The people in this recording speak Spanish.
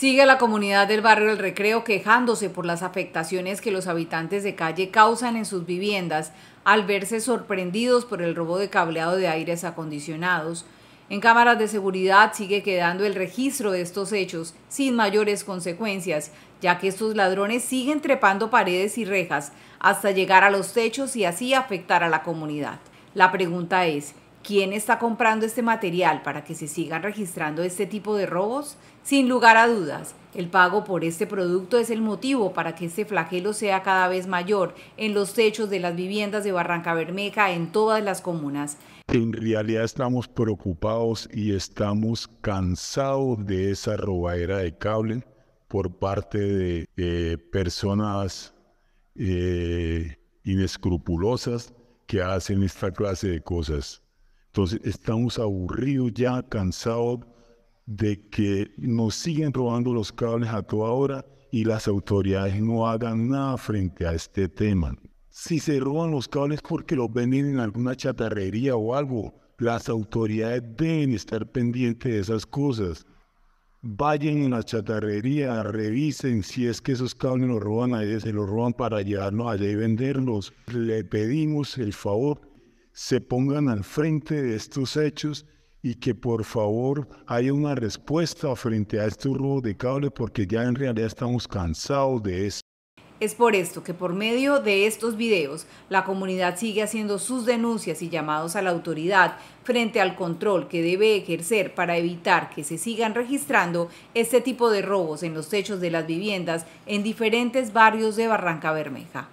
Sigue la comunidad del barrio El Recreo quejándose por las afectaciones que los habitantes de calle causan en sus viviendas al verse sorprendidos por el robo de cableado de aires acondicionados. En cámaras de seguridad sigue quedando el registro de estos hechos sin mayores consecuencias, ya que estos ladrones siguen trepando paredes y rejas hasta llegar a los techos y así afectar a la comunidad. La pregunta es, quién está comprando este material para que se sigan registrando este tipo de robos? Sin lugar a dudas, el pago por este producto es el motivo para que este flagelo sea cada vez mayor en los techos de las viviendas de Barranca Bermeja en todas las comunas. En realidad estamos preocupados y estamos cansados de esa robadera de cable por parte de personas eh, inescrupulosas que hacen esta clase de cosas. Entonces estamos aburridos ya, cansados de que nos siguen robando los cables a toda hora y las autoridades no hagan nada frente a este tema. Si se roban los cables porque los venden en alguna chatarrería o algo, las autoridades deben estar pendientes de esas cosas. Vayan en la chatarrería, revisen si es que esos cables los roban a ellos, se los roban para llevarlos allá y venderlos. Le pedimos el favor se pongan al frente de estos hechos y que por favor haya una respuesta frente a estos robos de cable porque ya en realidad estamos cansados de esto. Es por esto que por medio de estos videos la comunidad sigue haciendo sus denuncias y llamados a la autoridad frente al control que debe ejercer para evitar que se sigan registrando este tipo de robos en los techos de las viviendas en diferentes barrios de Barranca Bermeja.